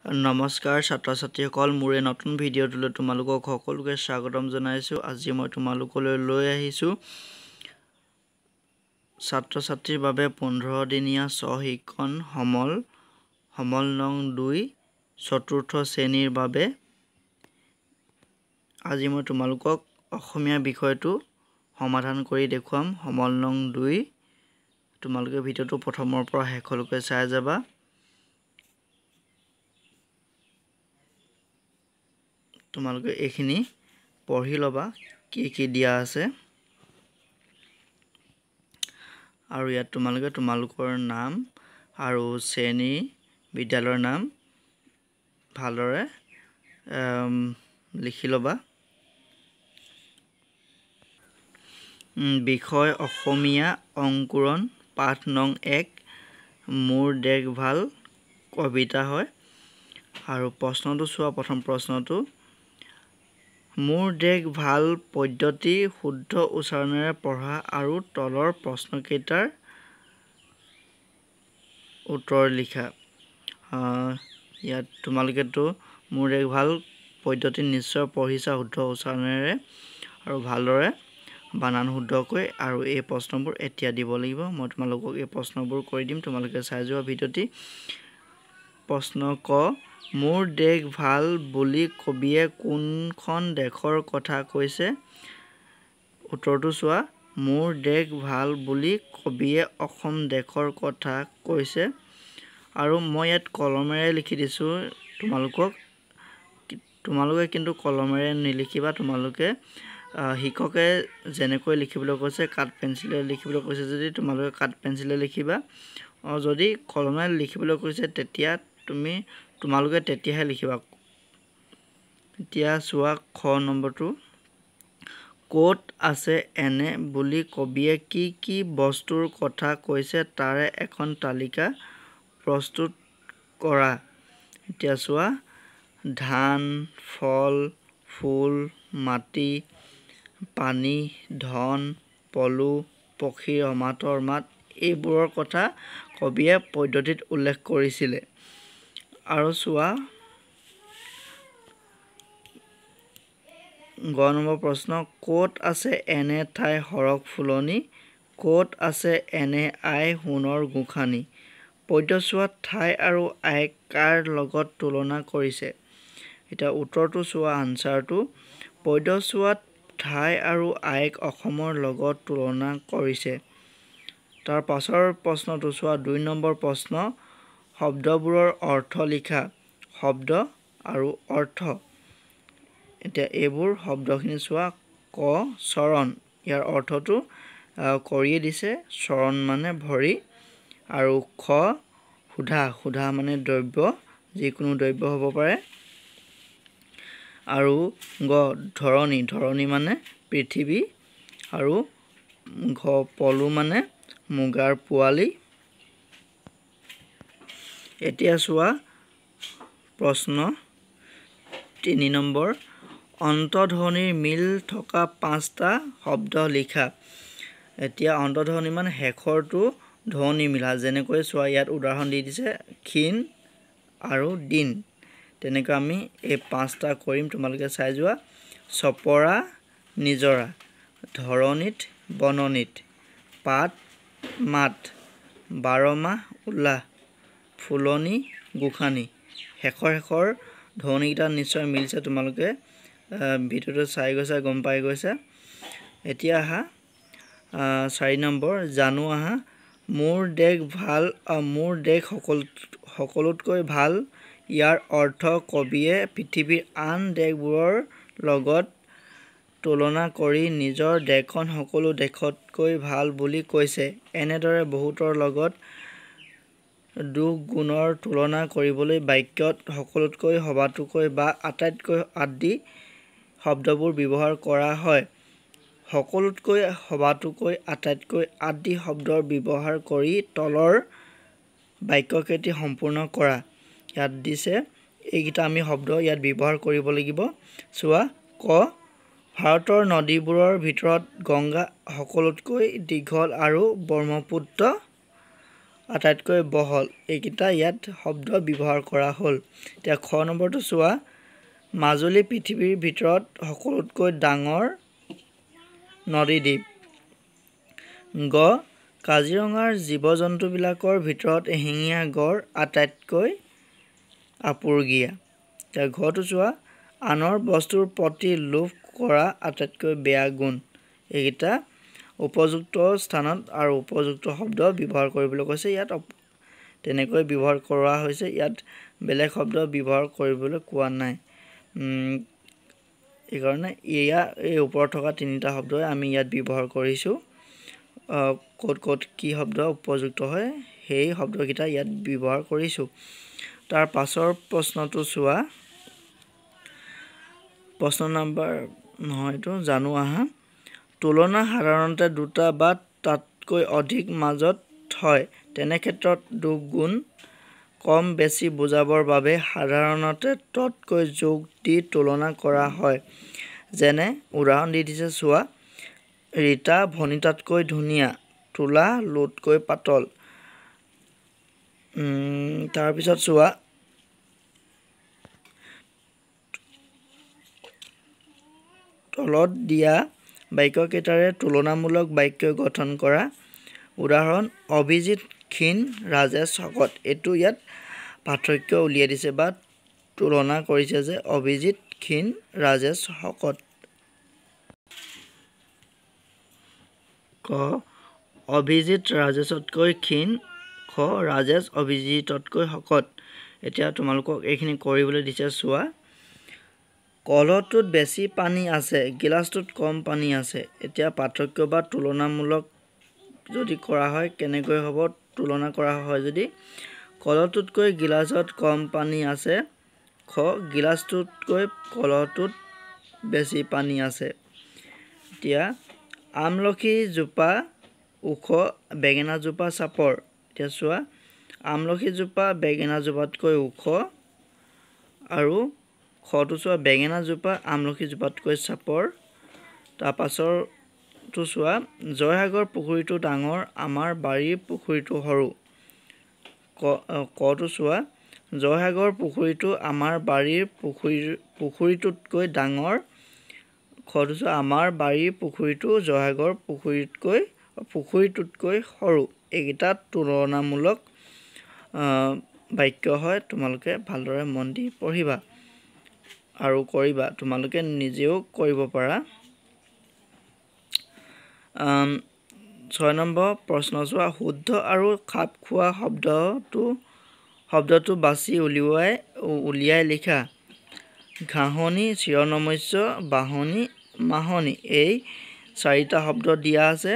নমস্কাৰ ছাত্ৰ ছাত্ৰীসকল মোৰ এই নতুন ভিডিঅ'টোলৈ তোমালোকক সকলোকে স্বাগতম জনাইছোঁ আজি মই তোমালোকলৈ লৈ আহিছোঁ ছাত্ৰ ছাত্ৰীৰ বাবে পোন্ধৰ দিনীয়া স্বশিক্ষণ সমল সমল নং দুই চতুৰ্থ শ্ৰেণীৰ বাবে আজি মই তোমালোকক অসমীয়া বিষয়টো সমাধান কৰি দেখুৱাম সমল নং দুই তোমালোকে ভিডিঅ'টো প্ৰথমৰ পৰা শেষলৈকে চাই যাবা তোমালোকে এইখিনি পঢ়ি ল'বা কি কি দিয়া আছে আৰু ইয়াত তোমালোকে তোমালোকৰ নাম আৰু শ্ৰেণী বিদ্যালয়ৰ নাম ভালদৰে লিখি ল'বা বিষয় অসমীয়া অংকুৰণ পাঠ নং এক মোৰ দেশ ভাল কবিতা হয় আৰু প্ৰশ্নটো চোৱা প্ৰথম প্ৰশ্নটো মোৰ দেশ ভাল পদ্ধতি শুদ্ধ উচ্চাৰণেৰে পঢ়া আৰু তলৰ প্ৰশ্নকেইটাৰ উত্তৰ লিখা ইয়াত তোমালোকেতো মোৰ দেশ ভাল পদ্ধতি নিশ্চয় পঢ়িছা শুদ্ধ উচ্চাৰণেৰে আৰু ভালদৰে বানান শুদ্ধকৈ আৰু এই প্ৰশ্নবোৰ এতিয়া দিব লাগিব মই তোমালোকক এই প্ৰশ্নবোৰ কৰি দিম তোমালোকে চাই যোৱা ভিডিঅ'টি প্ৰশ্ন ক মোৰ দেশ ভাল বুলি কবিয়ে কোনখন দেশৰ কথা কৈছে উত্তৰটো চোৱা মোৰ দেশ ভাল বুলি কবিয়ে অসম দেশৰ কথা কৈছে আৰু মই ইয়াত কলমেৰে লিখি দিছোঁ তোমালোকক তোমালোকে কিন্তু কলমেৰে নিলিখিবা তোমালোকে শিক্ষকে যেনেকৈ লিখিবলৈ কৈছে কাঠ পেঞ্চিলে লিখিবলৈ কৈছে যদি তোমালোকে কাঠ পেঞ্চিলে লিখিবা অঁ যদি কলমেৰে লিখিবলৈ কৈছে তেতিয়া তুমি তোমালোকে তেতিয়াহে লিখিবা এতিয়া চোৱা খ নম্বৰটো ক'ত আছে এনে বুলি কবিয়ে কি কি বস্তুৰ কথা কৈছে তাৰে এখন তালিকা প্ৰস্তুত কৰা এতিয়া চোৱা ধান ফল ফুল মাটি পানী ধন পলু পক্ষী অমাতৰ মাত এইবোৰৰ কথা কবিয়ে পদ্ধতিত উল্লেখ কৰিছিলে আৰু চোৱা গ নম্বৰ প্ৰশ্ন ক'ত আছে এনে ঠাই সৰগ ফুলনি ক'ত আছে এনে আই সোণৰ গোঁসানী পদ্যচোৱা ঠাই আৰু আই কাৰ লগত তুলনা কৰিছে এতিয়া উত্তৰটো চোৱা আনচাৰটো পদ্যচোৱাত ঠাই আৰু আইক অসমৰ লগত তুলনা কৰিছে তাৰ পাছৰ প্ৰশ্নটো চোৱা দুই নম্বৰ প্ৰশ্ন শব্দবোৰৰ অৰ্থ লিখা শব্দ আৰু অৰ্থ এতিয়া এইবোৰ শব্দখিনি চোৱা ক চৰণ ইয়াৰ অৰ্থটো কৰিয়ে দিছে চৰণ মানে ভৰি আৰু খ সোধা সোধা মানে দ্ৰব্য যিকোনো দ্ৰব্য হ'ব পাৰে আৰু গ ধৰণী ধৰণী মানে পৃথিৱী আৰু ঘ পলু মানে মুগাৰ পোৱালি এতিয়া চোৱা প্ৰশ্ন তিনি নম্বৰ অন্তধ্বনিৰ মিল থকা পাঁচটা শব্দ লিখা এতিয়া অন্তধ্বনি মানে শেষৰটো ধ্বনি মিলা যেনেকৈ চোৱা ইয়াত উদাহৰণ দি দিছে ক্ষীণ আৰু দিন তেনেকৈ আমি এই পাঁচটা কৰিম তোমালোকে চাই যোৱা চপৰা নিজৰা ধৰণিত বননিত পাত মাত বাৰ মাহ উল্লাহ ফুলনি গোসানী শেষৰ শেষৰ ধ্বনিকেইটা নিশ্চয় মিলিছে তোমালোকে ভিডিঅ'টো চাই গৈছে গম পাই গৈছা এতিয়া আহা চাৰি নম্বৰ জানো আহা মোৰ দেশ ভাল মোৰ দেশ সকলো সকলোতকৈ ভাল ইয়াৰ অৰ্থ কবিয়ে পৃথিৱীৰ আন দেশবোৰৰ লগত তুলনা কৰি নিজৰ দেশখন সকলো দেশতকৈ ভাল বুলি কৈছে এনেদৰে বহুতৰ লগত দুখ গুণৰ তুলনা কৰিবলৈ বাক্যত সকলোতকৈ সবাতোকৈ বা আটাইতকৈ আদি শব্দবোৰ ব্যৱহাৰ কৰা হয় সকলোতকৈ সবাতোকৈ আটাইতকৈ আদি শব্দৰ ব্যৱহাৰ কৰি তলৰ বাক্যকেইটি সম্পূৰ্ণ কৰা ইয়াত দিছে এইকেইটা আমি শব্দ ইয়াত ব্যৱহাৰ কৰিব লাগিব চোৱা ক ভাৰতৰ নদীবোৰৰ ভিতৰত গংগা সকলোতকৈ দীঘল আৰু ব্ৰহ্মপুত্ৰ আটাইতকৈ বহল এইকেইটা ইয়াত শব্দ ব্যৱহাৰ কৰা হ'ল এতিয়া খ নম্বৰটো চোৱা মাজুলী পৃথিৱীৰ ভিতৰত সকলোতকৈ ডাঙৰ নদীদ্বীপ গ কাজিৰঙাৰ জীৱ জন্তুবিলাকৰ ভিতৰত এশিঙীয়া গড় আটাইতকৈ আপুৰুগীয়া এতিয়া ঘৰটো চোৱা আনৰ বস্তুৰ প্ৰতি লোভ কৰা আটাইতকৈ বেয়া গুণ এইকেইটা উপযুক্ত স্থানত আৰু উপযুক্ত শব্দ ব্যৱহাৰ কৰিবলৈ কৈছে ইয়াত তেনেকৈ ব্যৱহাৰ কৰা হৈছে ইয়াত বেলেগ শব্দ ব্যৱহাৰ কৰিবলৈ কোৱা নাই সেইকাৰণে এয়া এই ওপৰত থকা তিনিটা শব্দই আমি ইয়াত ব্যৱহাৰ কৰিছোঁ ক'ত ক'ত কি শব্দ উপযুক্ত হয় সেই শব্দকেইটা ইয়াত ব্যৱহাৰ কৰিছোঁ তাৰ পাছৰ প্ৰশ্নটো চোৱা প্ৰশ্ন নম্বৰ নহয়তো জানো আহা তুলনা সাধাৰণতে দুটা বা তাতকৈ অধিক মাজত হয় তেনে ক্ষেত্ৰত দুগুণ কম বেছি বুজাবৰ বাবে সাধাৰণতে ততকৈ যোগ দি তুলনা কৰা হয় যেনে উদাহৰণ দি দিছে চোৱা ৰীতা ভনীতাতকৈ ধুনীয়া তোলা লোতকৈ পাতল তাৰপিছত চোৱা তলত দিয়া বাক্যকেইটাৰে তুলনামূলক বাক্য গঠন কৰা উদাহৰণ অভিজিত ক্ষীণ ৰাজেশ শকত এইটো ইয়াত পাৰ্থক্য উলিয়াই দিছে বা তুলনা কৰিছে যে অভিজিত ক্ষীণ ৰাজেশ শকত ক অভিজিত ৰাজেশতকৈ ক্ষীণ খ ৰাজেশ অভিজিততকৈ শকত এতিয়া তোমালোকক এইখিনি কৰিবলৈ দিছে চোৱা কলহটোত বেছি পানী আছে গিলাচটোত কম পানী আছে এতিয়া পাৰ্থক্য বা তুলনামূলক যদি কৰা হয় কেনেকৈ হ'ব তুলনা কৰা হয় যদি কলহটোতকৈ গিলাচত কম পানী আছে খ গিলাচটোতকৈ কলহটোত বেছি পানী আছে এতিয়া আমলখিজোপা ওখ বেঙেনা জোপা চাপৰ এতিয়া চোৱা আমলখিজোপা জোপাতকৈ ওখ আৰু খটো চোৱা শটোচোৱা বেঙেনাজোপা আমলখিজোপাতকৈ চাপৰ তাৰপাছৰটো চোৱা জয়সাগৰ পুখুৰীটো ডাঙৰ আমাৰ বাৰীৰ পুখুৰীটো সৰু ক কটো চোৱা জয়সাগৰ পুখুৰীটো আমাৰ বাৰীৰ পুখুৰীৰ পুখুৰীটোতকৈ ডাঙৰ খটো চোৱা আমাৰ বাৰীৰ পুখুৰীটো জয়সাগৰ পুখুৰীতকৈ পুখুৰীটোতকৈ সৰু এইকেইটা তুলনামূলক বাক্য হয় তোমালোকে ভালদৰে মন দি পঢ়িবা আৰু কৰিবা তোমালোকে নিজেও কৰিব পাৰা ছয় নম্বৰ প্ৰশ্ন চোৱা শুদ্ধ আৰু খাপ খোৱা শব্দটো শব্দটো বাছি উলিওৱাই উলিয়াই লিখা ঘাঁহনি চিৰনমস্য বাঁহনি মাহনি এই চাৰিটা শব্দ দিয়া আছে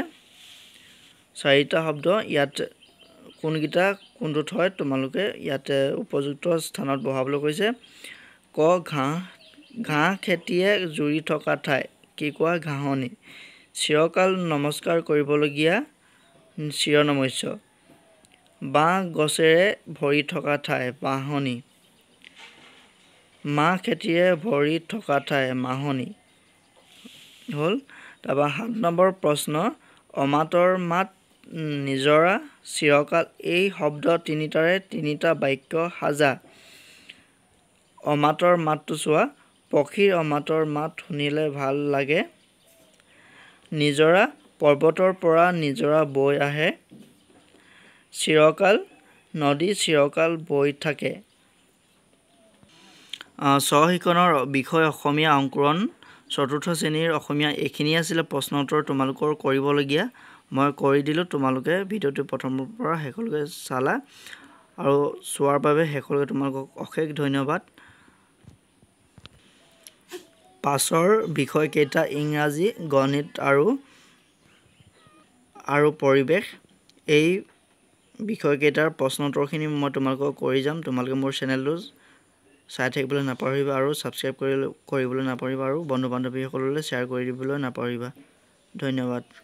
চাৰিটা শব্দ ইয়াত কোনকেইটা কোনটো হয় তোমালোকে ইয়াতে উপযুক্ত স্থানত বহাবলৈ কৈছে ক ঘাঁহ ঘাঁহ খেতিয়ে জুৰি থকা ঠাই কি কোৱা ঘাঁহনি চিৰকাল নমস্কাৰ কৰিবলগীয়া চিৰনমস্য বাঁহ গছেৰে ভৰি থকা ঠাই বাঁহনি মাহ খেতিৰে ভৰি থকা ঠাই মাহনি হ'ল তাৰপৰা সাত নম্বৰ প্ৰশ্ন অমাতৰ মাত নিজৰা চিৰকাল এই শব্দ তিনিটাৰে তিনিটা বাক্য সাজা অমাতৰ মাতটো চোৱা পক্ষীৰ অমাতৰ মাত শুনিলে ভাল লাগে নিজৰা পৰ্বতৰ পৰা নিজৰা বৈ আহে চিৰকাল নদী চিৰকাল বৈ থাকে স্বশিকণৰ বিষয় অসমীয়া অংকুৰণ চতুৰ্থ শ্ৰেণীৰ অসমীয়া এইখিনিয়ে আছিলে প্ৰশ্ন উত্তৰ তোমালোকৰ কৰিবলগীয়া মই কৰি দিলোঁ তোমালোকে ভিডিঅ'টো প্ৰথমৰ পৰা শেষলৈকে চালা আৰু চোৱাৰ বাবে শেষলৈকে তোমালোকক অশেষ ধন্যবাদ পাছৰ বিষয়কেইটা ইংৰাজী গণিত আৰু আৰু পৰিৱেশ এই বিষয়কেইটাৰ প্ৰশ্নোত্তৰখিনি মই তোমালোকক কৰি যাম তোমালোকে মোৰ চেনেলটো চাই থাকিবলৈ নাপাহৰিবা আৰু ছাবস্ক্ৰাইব কৰিবলৈ নাপাহৰিবা আৰু বন্ধু বান্ধৱীসকললৈ শ্বেয়াৰ কৰি দিবলৈ নাপাহৰিবা ধন্যবাদ